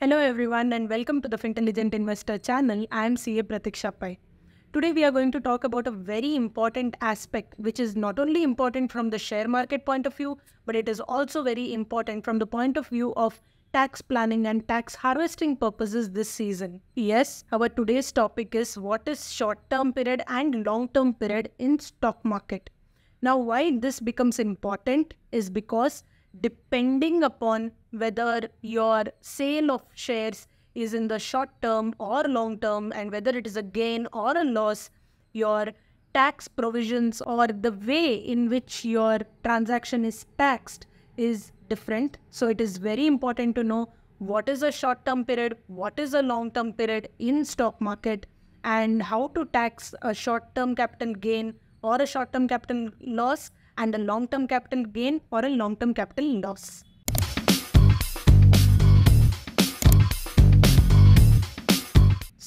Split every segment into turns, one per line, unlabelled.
Hello everyone and welcome to the Fintelligent Investor channel. I am CA Pratiksha Pai. Today we are going to talk about a very important aspect which is not only important from the share market point of view but it is also very important from the point of view of tax planning and tax harvesting purposes this season. Yes, our today's topic is what is short-term period and long-term period in stock market. Now why this becomes important is because depending upon whether your sale of shares is in the short term or long term and whether it is a gain or a loss, your tax provisions or the way in which your transaction is taxed is different. So it is very important to know what is a short term period, what is a long term period in stock market and how to tax a short term capital gain or a short term capital loss and a long term capital gain or a long term capital loss.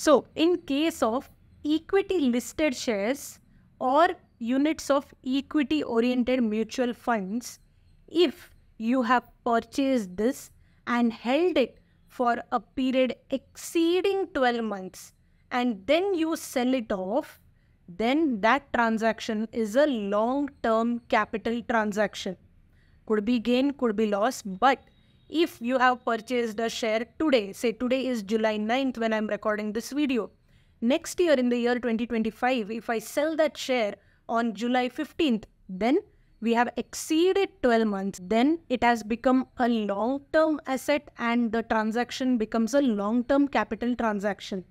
So in case of equity listed shares or units of equity oriented mutual funds, if you have purchased this and held it for a period exceeding 12 months and then you sell it off, then that transaction is a long term capital transaction. Could be gain, could be loss, but if you have purchased a share today, say today is July 9th when I'm recording this video, next year in the year 2025, if I sell that share on July 15th, then we have exceeded 12 months, then it has become a long-term asset and the transaction becomes a long-term capital transaction.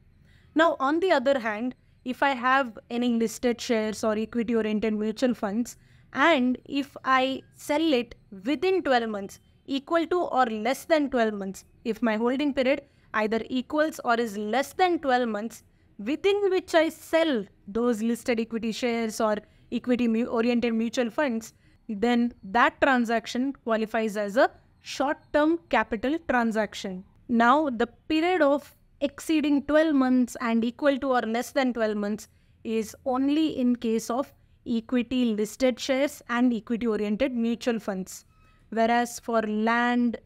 Now, on the other hand, if I have any listed shares or equity-oriented mutual funds, and if I sell it within 12 months, equal to or less than 12 months. If my holding period either equals or is less than 12 months, within which I sell those listed equity shares or equity oriented mutual funds, then that transaction qualifies as a short term capital transaction. Now, the period of exceeding 12 months and equal to or less than 12 months is only in case of equity listed shares and equity oriented mutual funds. Whereas for land,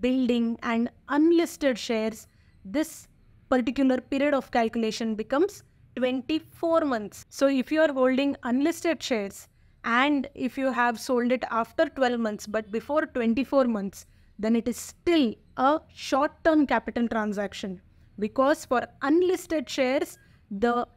building, and unlisted shares, this particular period of calculation becomes 24 months. So if you are holding unlisted shares and if you have sold it after 12 months but before 24 months, then it is still a short-term capital transaction because for unlisted shares, the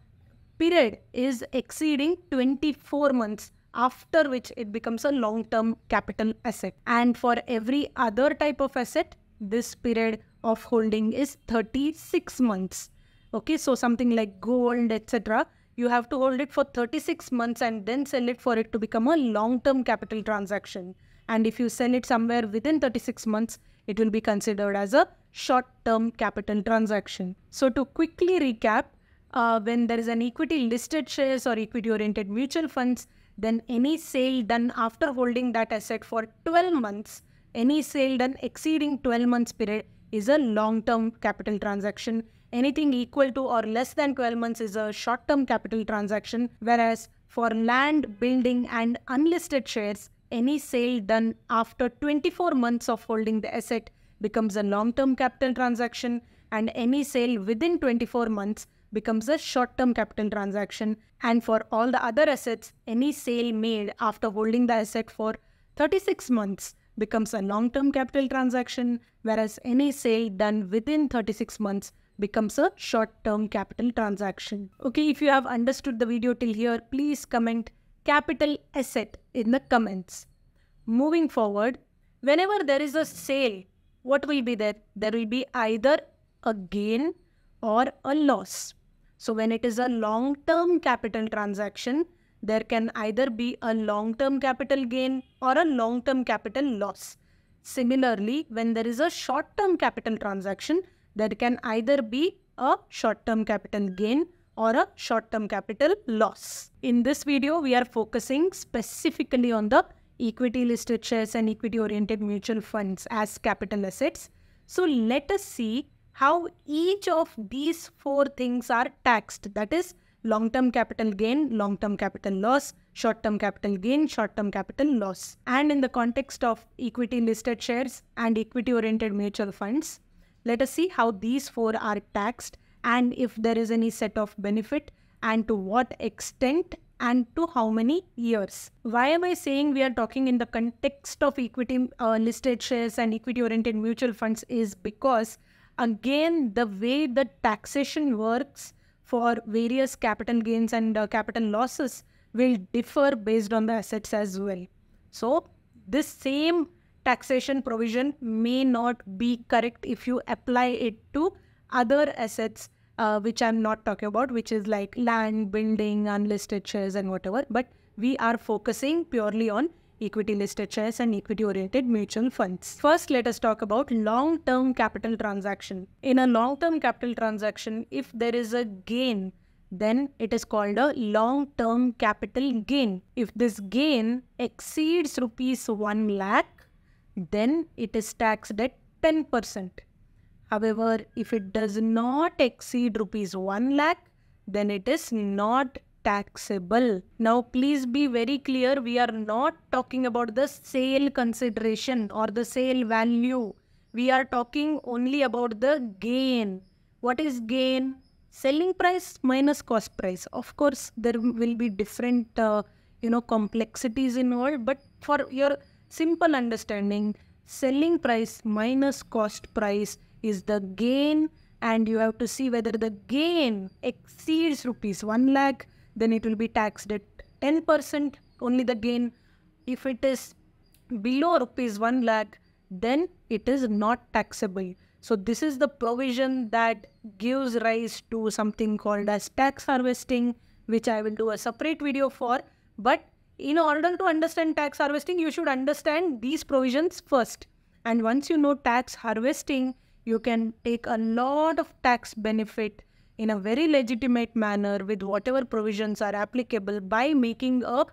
period is exceeding 24 months after which it becomes a long-term capital asset. And for every other type of asset, this period of holding is 36 months. Okay, so something like gold, etc. You have to hold it for 36 months and then sell it for it to become a long-term capital transaction. And if you sell it somewhere within 36 months, it will be considered as a short-term capital transaction. So to quickly recap, uh, when there is an equity listed shares or equity oriented mutual funds, then any sale done after holding that asset for 12 months, any sale done exceeding 12 months period is a long-term capital transaction. Anything equal to or less than 12 months is a short-term capital transaction, whereas for land, building and unlisted shares, any sale done after 24 months of holding the asset becomes a long-term capital transaction and any sale within 24 months becomes a short-term capital transaction and for all the other assets, any sale made after holding the asset for 36 months becomes a long-term capital transaction whereas any sale done within 36 months becomes a short-term capital transaction. Okay, if you have understood the video till here, please comment capital asset in the comments. Moving forward, whenever there is a sale, what will be there? There will be either a gain or a loss. So when it is a long-term capital transaction, there can either be a long-term capital gain or a long-term capital loss. Similarly, when there is a short-term capital transaction, there can either be a short-term capital gain or a short-term capital loss. In this video, we are focusing specifically on the equity listed shares and equity oriented mutual funds as capital assets. So let us see how each of these four things are taxed. That is long-term capital gain, long-term capital loss, short-term capital gain, short-term capital loss. And in the context of equity listed shares and equity-oriented mutual funds, let us see how these four are taxed and if there is any set of benefit and to what extent and to how many years. Why am I saying we are talking in the context of equity uh, listed shares and equity oriented mutual funds is because again the way the taxation works for various capital gains and uh, capital losses will differ based on the assets as well so this same taxation provision may not be correct if you apply it to other assets uh, which i'm not talking about which is like land building unlisted shares and whatever but we are focusing purely on equity listed shares and equity oriented mutual funds. First, let us talk about long term capital transaction. In a long term capital transaction, if there is a gain, then it is called a long term capital gain. If this gain exceeds rupees 1 lakh, then it is taxed at 10%. However, if it does not exceed rupees 1 lakh, then it is not taxable. Now, please be very clear, we are not talking about the sale consideration or the sale value. We are talking only about the gain. What is gain? Selling price minus cost price. Of course, there will be different, uh, you know, complexities involved, but for your simple understanding, selling price minus cost price is the gain and you have to see whether the gain exceeds rupees 1 lakh then it will be taxed at 10% only the gain. If it is below rupees 1 lakh, then it is not taxable. So this is the provision that gives rise to something called as tax harvesting, which I will do a separate video for. But in order to understand tax harvesting, you should understand these provisions first. And once you know tax harvesting, you can take a lot of tax benefit in a very legitimate manner with whatever provisions are applicable by making a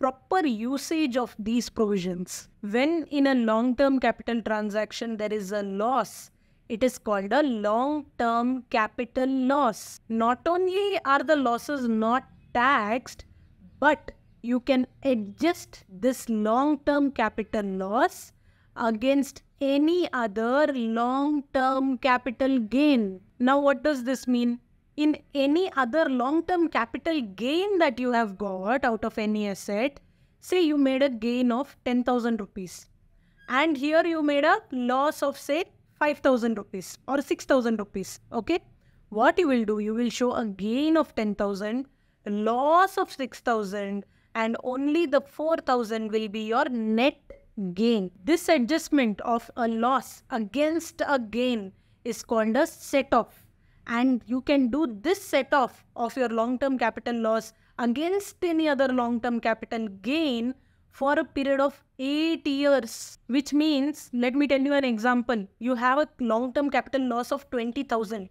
proper usage of these provisions. When in a long-term capital transaction there is a loss, it is called a long-term capital loss. Not only are the losses not taxed, but you can adjust this long-term capital loss against any other long-term capital gain. Now what does this mean? in any other long term capital gain that you have got out of any asset, say you made a gain of 10,000 rupees and here you made a loss of say 5,000 rupees or 6,000 rupees, okay? What you will do, you will show a gain of 10,000, loss of 6,000 and only the 4,000 will be your net gain. This adjustment of a loss against a gain is called a set off and you can do this set off of your long-term capital loss against any other long-term capital gain for a period of 8 years which means let me tell you an example you have a long-term capital loss of 20000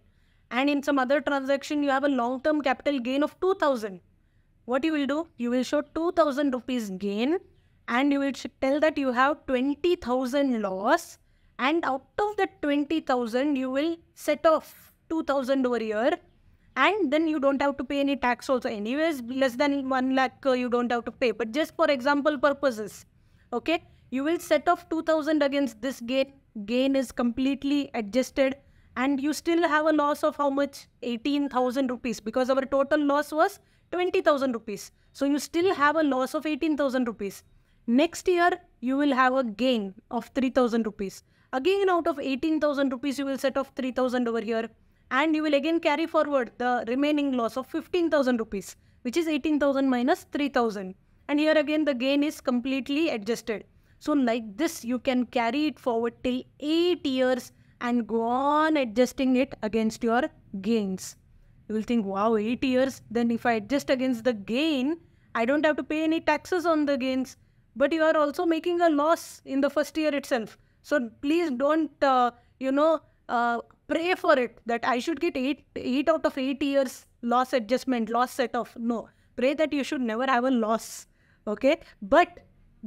and in some other transaction you have a long-term capital gain of 2000 what you will do you will show 2000 rupees gain and you will tell that you have 20000 loss and out of the 20000 you will set off 2000 over year and then you don't have to pay any tax also anyways less than 1 lakh uh, you don't have to pay but just for example purposes okay you will set off 2000 against this gain gain is completely adjusted and you still have a loss of how much 18000 rupees because our total loss was 20000 rupees so you still have a loss of 18000 rupees next year you will have a gain of 3000 rupees again out of 18000 rupees you will set off 3000 over here and you will again carry forward the remaining loss of 15,000 rupees which is 18,000 minus 3,000 and here again the gain is completely adjusted. So like this you can carry it forward till 8 years and go on adjusting it against your gains. You will think wow 8 years then if I adjust against the gain I don't have to pay any taxes on the gains but you are also making a loss in the first year itself. So please don't uh, you know uh, pray for it that I should get eight eight out of eight years loss adjustment, loss set off. No. Pray that you should never have a loss. Okay. But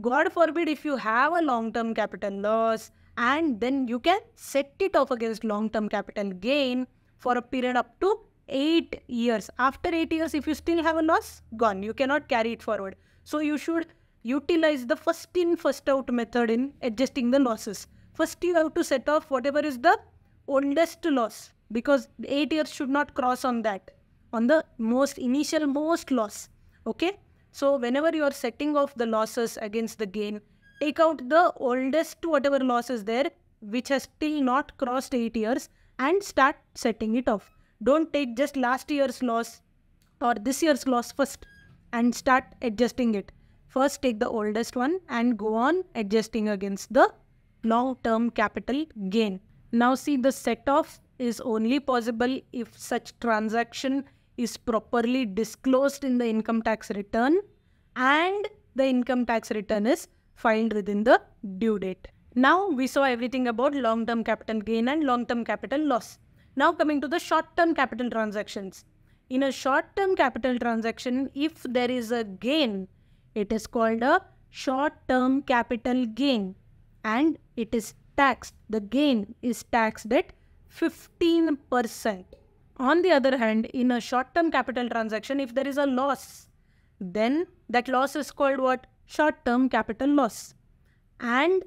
God forbid if you have a long-term capital loss and then you can set it off against long-term capital gain for a period up to 8 years. After 8 years, if you still have a loss, gone. You cannot carry it forward. So you should utilize the first in, first out method in adjusting the losses. First you have to set off whatever is the oldest loss because 8 years should not cross on that on the most initial most loss okay so whenever you are setting off the losses against the gain take out the oldest whatever loss is there which has still not crossed 8 years and start setting it off don't take just last year's loss or this year's loss first and start adjusting it first take the oldest one and go on adjusting against the long term capital gain now see the set off is only possible if such transaction is properly disclosed in the income tax return and the income tax return is filed within the due date. Now we saw everything about long-term capital gain and long-term capital loss. Now coming to the short-term capital transactions. In a short-term capital transaction, if there is a gain, it is called a short-term capital gain and it is taxed, the gain is taxed at 15%. On the other hand, in a short-term capital transaction, if there is a loss, then that loss is called what? Short-term capital loss. And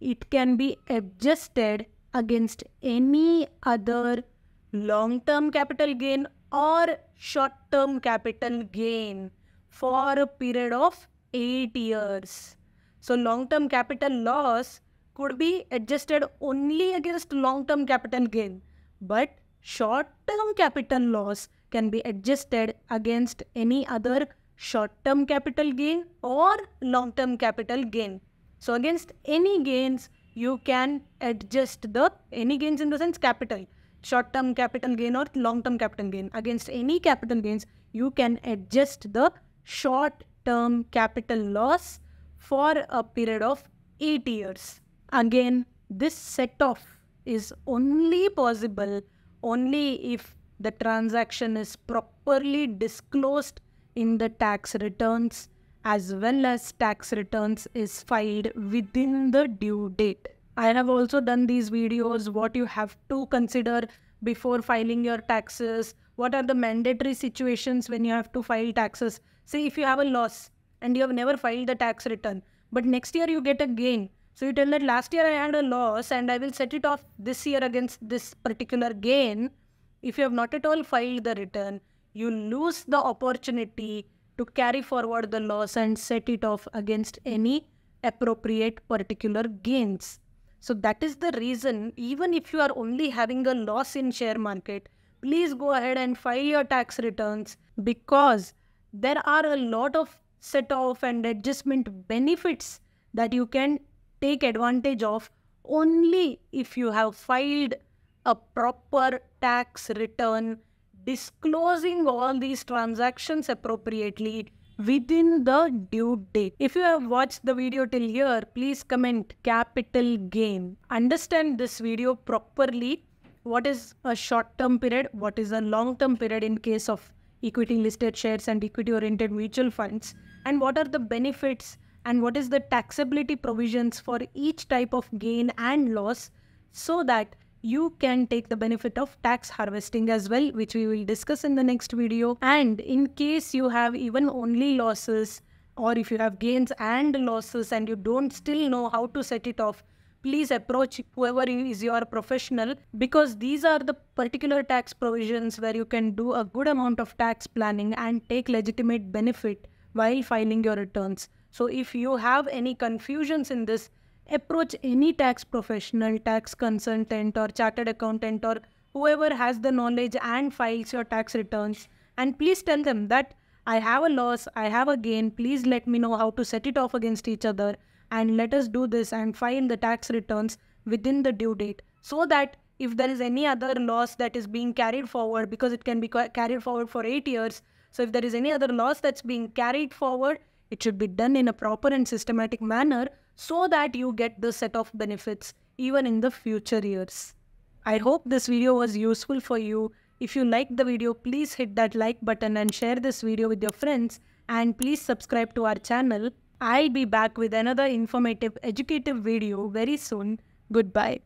it can be adjusted against any other long-term capital gain or short-term capital gain for a period of 8 years. So long-term capital loss could be adjusted only against long-term capital gain, but short-term capital loss can be adjusted against any other short-term capital gain or long-term capital gain. So against any gains, you can adjust the any gains in the sense capital, short-term capital gain or long-term capital gain. Against any capital gains, you can adjust the short-term capital loss for a period of 8 years. Again, this set off is only possible only if the transaction is properly disclosed in the tax returns as well as tax returns is filed within the due date. I have also done these videos what you have to consider before filing your taxes, what are the mandatory situations when you have to file taxes. Say if you have a loss and you have never filed the tax return, but next year you get a gain, so you tell that last year I had a loss and I will set it off this year against this particular gain. If you have not at all filed the return, you lose the opportunity to carry forward the loss and set it off against any appropriate particular gains. So that is the reason even if you are only having a loss in share market, please go ahead and file your tax returns because there are a lot of set off and adjustment benefits that you can take advantage of only if you have filed a proper tax return disclosing all these transactions appropriately within the due date. If you have watched the video till here, please comment capital gain. Understand this video properly. What is a short-term period? What is a long-term period in case of equity listed shares and equity oriented mutual funds? And what are the benefits and what is the taxability provisions for each type of gain and loss so that you can take the benefit of tax harvesting as well, which we will discuss in the next video. And in case you have even only losses or if you have gains and losses and you don't still know how to set it off, please approach whoever is your professional because these are the particular tax provisions where you can do a good amount of tax planning and take legitimate benefit while filing your returns. So if you have any confusions in this, approach any tax professional, tax consultant or chartered accountant or whoever has the knowledge and files your tax returns and please tell them that I have a loss, I have a gain, please let me know how to set it off against each other and let us do this and file the tax returns within the due date so that if there is any other loss that is being carried forward because it can be carried forward for 8 years so if there is any other loss that's being carried forward it should be done in a proper and systematic manner so that you get the set of benefits even in the future years. I hope this video was useful for you. If you liked the video, please hit that like button and share this video with your friends and please subscribe to our channel. I'll be back with another informative, educative video very soon. Goodbye.